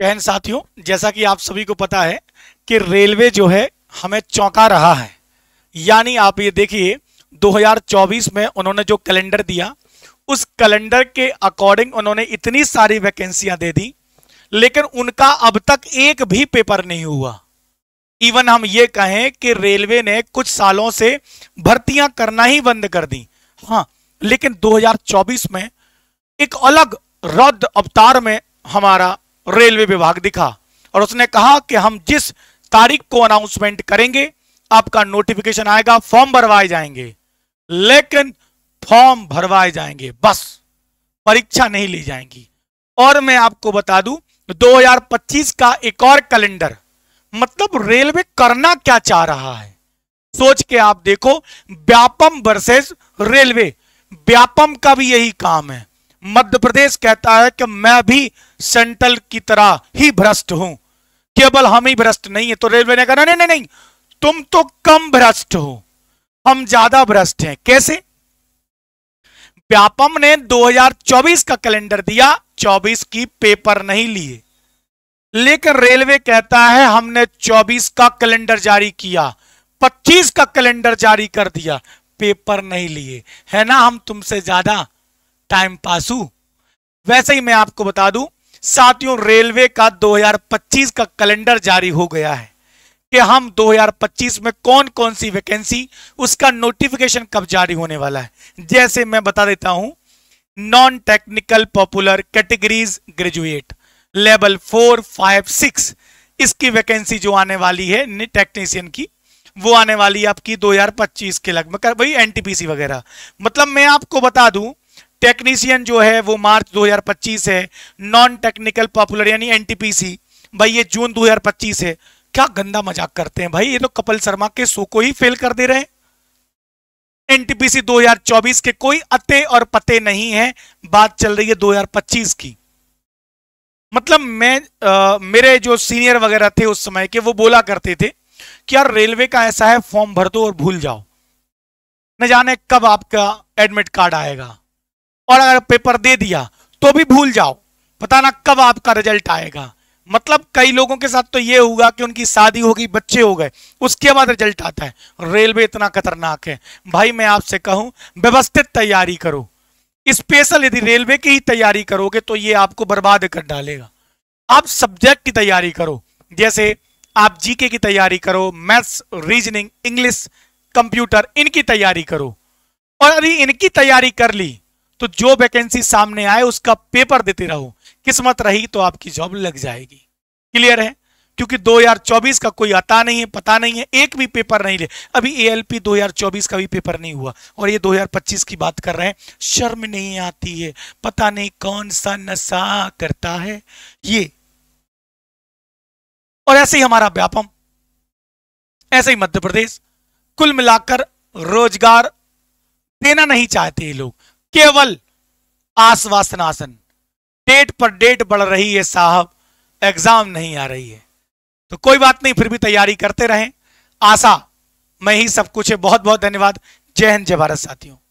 बहन साथियों जैसा कि आप सभी को पता है कि रेलवे जो है हमें चौंका रहा है यानी आप ये देखिए 2024 में उन्होंने जो कैलेंडर दिया उस कैलेंडर के अकॉर्डिंग उन्होंने इतनी सारी वैकेंसियां दे दी लेकिन उनका अब तक एक भी पेपर नहीं हुआ इवन हम ये कहें कि रेलवे ने कुछ सालों से भर्तियां करना ही बंद कर दी हाँ लेकिन दो में एक अलग रद्द अवतार में हमारा रेलवे विभाग दिखा और उसने कहा कि हम जिस तारीख को अनाउंसमेंट करेंगे आपका नोटिफिकेशन आएगा फॉर्म भरवाए जाएंगे लेकिन फॉर्म भरवाए जाएंगे बस परीक्षा नहीं ली जाएंगी और मैं आपको बता दू 2025 का एक और कैलेंडर मतलब रेलवे करना क्या चाह रहा है सोच के आप देखो व्यापम वर्सेस रेलवे व्यापम का भी यही काम है मध्य प्रदेश कहता है कि मैं भी सेंट्रल की तरह ही भ्रष्ट हूं केवल हम ही भ्रष्ट नहीं है तो रेलवे ने कहा नहीं नहीं नहीं तुम तो कम भ्रष्ट हो हम ज्यादा भ्रष्ट हैं कैसे व्यापम ने 2024 का कैलेंडर दिया 24 की पेपर नहीं लिए लेकिन रेलवे कहता है हमने 24 का कैलेंडर जारी किया 25 का कैलेंडर जारी कर दिया पेपर नहीं लिए है ना हम तुमसे ज्यादा टाइम पास हूं वैसे ही मैं आपको बता दूं साथियों रेलवे का 2025 का कैलेंडर जारी हो गया है कि हम 2025 में कौन कौन सी वैकेंसी उसका नोटिफिकेशन कब जारी होने वाला है जैसे मैं बता देता हूं non technical popular categories graduate level four five six इसकी वैकेंसी जो आने वाली है टेक्नीशियन की वो आने वाली है आपकी 2025 के लगभग वही एनटीपीसी वगैरह मतलब मैं आपको बता दूं टेक्नीशियन जो है वो मार्च 2025 है नॉन टेक्निकल पॉपुलर यानी एनटीपीसी भाई ये जून 2025 है क्या गंदा मजाक करते हैं भाई ये तो कपिल शर्मा के शो को ही फेल कर दे रहे हैं एनटीपीसी 2024 के कोई अते और पते नहीं है बात चल रही है 2025 की मतलब मैं आ, मेरे जो सीनियर वगैरह थे उस समय के वो बोला करते थे कि यार रेलवे का ऐसा है फॉर्म भर दो और भूल जाओ न जाने कब आपका एडमिट कार्ड आएगा और अगर पेपर दे दिया तो भी भूल जाओ पता ना कब आपका रिजल्ट आएगा मतलब कई लोगों के साथ तो ये होगा कि उनकी शादी हो गई बच्चे हो गए उसके बाद रिजल्ट आता है रेलवे इतना खतरनाक है भाई मैं आपसे कहूं व्यवस्थित तैयारी करो स्पेशल यदि रेलवे की ही तैयारी करोगे तो ये आपको बर्बाद कर डालेगा आप सब्जेक्ट की तैयारी करो जैसे आप जीके की तैयारी करो मैथ्स रीजनिंग इंग्लिश कंप्यूटर इनकी तैयारी करो और अभी इनकी तैयारी कर ली तो जो वैकेंसी सामने आए उसका पेपर देते रहो किस्मत रही तो आपकी जॉब लग जाएगी क्लियर है क्योंकि 2024 का कोई आता नहीं है पता नहीं है एक भी पेपर नहीं ले अभी ए 2024 का भी पेपर नहीं हुआ और ये 2025 की बात कर रहे हैं शर्म नहीं आती है पता नहीं कौन सा नशा करता है ये और ऐसे ही हमारा व्यापम ऐसे ही मध्य प्रदेश कुल मिलाकर रोजगार देना नहीं चाहते ये लोग केवल आश्वासन आसन डेट पर डेट बढ़ रही है साहब एग्जाम नहीं आ रही है तो कोई बात नहीं फिर भी तैयारी करते रहें आशा मैं ही सब कुछ है बहुत बहुत धन्यवाद जय हिंद जय भारत साथियों